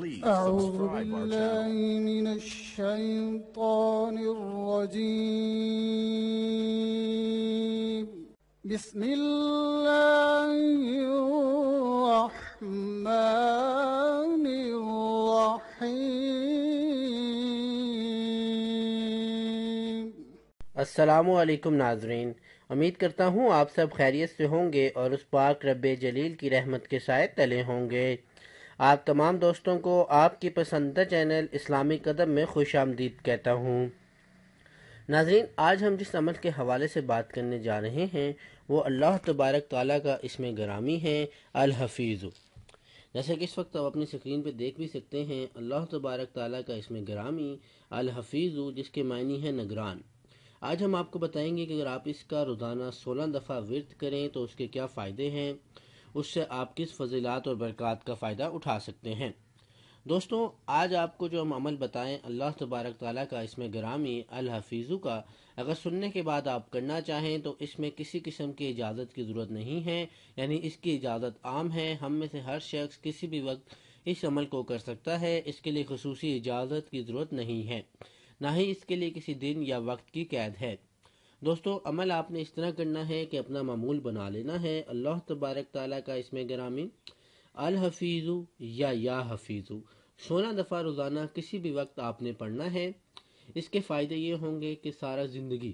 الرحمن الرحيم السلام علیکم ناظرین امید کرتا ہوں آپ سب خیریت سے ہوں گے اور اس پاک رب جلیل کی رحمت کے سائے تلے ہوں گے آپ تمام دوستوں کو آپ کی پسندیدہ چینل اسلامی قدم میں خوش آمدید کہتا ہوں ناظرین آج ہم جس عمل کے حوالے سے بات کرنے جا رہے ہیں وہ اللہ تبارک تعالیٰ کا اس میں گرامی ہے الحفیظ جیسا کہ اس وقت آپ اپنی سکرین پہ دیکھ بھی سکتے ہیں اللہ تبارک تعالیٰ کا اس میں گرامی الحفیظ جس کے معنی ہے نگران آج ہم آپ کو بتائیں گے کہ اگر آپ اس کا روزانہ سولہ دفعہ ورد کریں تو اس کے کیا فائدے ہیں اس سے آپ کس فضیلات اور برکات کا فائدہ اٹھا سکتے ہیں دوستوں آج آپ کو جو ہم عمل بتائیں اللہ تبارک تعالیٰ کا اس میں گرامی الحفیظو کا اگر سننے کے بعد آپ کرنا چاہیں تو اس میں کسی قسم کی اجازت کی ضرورت نہیں ہے یعنی اس کی اجازت عام ہے ہم میں سے ہر شخص کسی بھی وقت اس عمل کو کر سکتا ہے اس کے لیے خصوصی اجازت کی ضرورت نہیں ہے نہ ہی اس کے لیے کسی دن یا وقت کی قید ہے دوستو عمل آپ نے اس طرح کرنا ہے کہ اپنا معمول بنا لینا ہے اللہ تبارک تعالیٰ کا اس میں گرامی الحفیظ یا یا حفیظ سولہ دفعہ روزانہ کسی بھی وقت آپ نے پڑھنا ہے اس کے فائدے یہ ہوں گے کہ سارا زندگی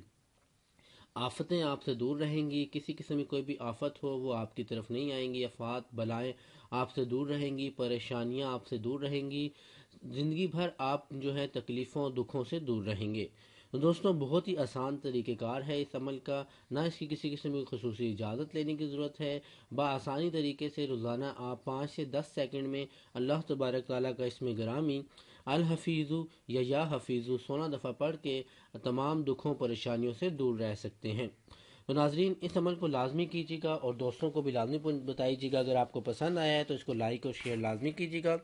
آفتیں آپ سے دور رہیں گی کسی قسم کی کوئی بھی آفت ہو وہ آپ کی طرف نہیں آئیں گی افات بلائیں آپ سے دور رہیں گی پریشانیاں آپ سے دور رہیں گی زندگی بھر آپ جو ہے تکلیفوں دکھوں سے دور رہیں گے دوستوں بہت ہی آسان طریقہ کار ہے اس عمل کا نہ اس کی کسی قسم کی خصوصی اجازت لینے کی ضرورت ہے بآسانی طریقے سے روزانہ آپ پانچ سے دس سیکنڈ میں اللہ تبارک تعالیٰ کا اس میں گرامی الحفیظ یا یا حفیظ سونا دفعہ پڑھ کے تمام دکھوں پریشانیوں سے دور رہ سکتے ہیں تو ناظرین اس عمل کو لازمی کیجیے گا اور دوستوں کو بھی لازمی بتائیے گا اگر آپ کو پسند آیا ہے تو اس کو لائک اور شیئر لازمی کیجیے گا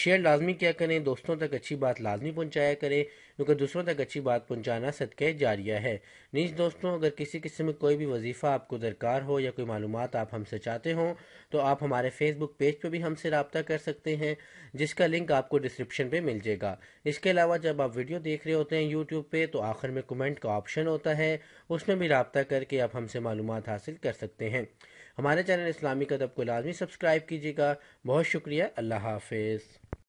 شیئر لازمی کیا کریں دوستوں تک اچھی بات لازمی پہنچایا کریں کیونکہ دوسروں تک اچھی بات پہنچانا صدقہ جاریہ ہے نیز دوستوں اگر کسی قسم میں کوئی بھی وظیفہ آپ کو درکار ہو یا کوئی معلومات آپ ہم سے چاہتے ہوں تو آپ ہمارے فیس بک پیج پہ بھی ہم سے رابطہ کر سکتے ہیں جس کا لنک آپ کو ڈسکرپشن پہ مل جائے گا اس کے علاوہ جب آپ ویڈیو دیکھ رہے ہوتے ہیں یوٹیوب پہ تو آخر میں کومنٹ کا آپشن ہوتا ہے اس میں بھی رابطہ کر کے آپ ہم سے معلومات حاصل کر سکتے ہیں ہمارے چینل اسلامی ادب کو لازمی سبسکرائب کیجیے گا بہت شکریہ اللہ حافظ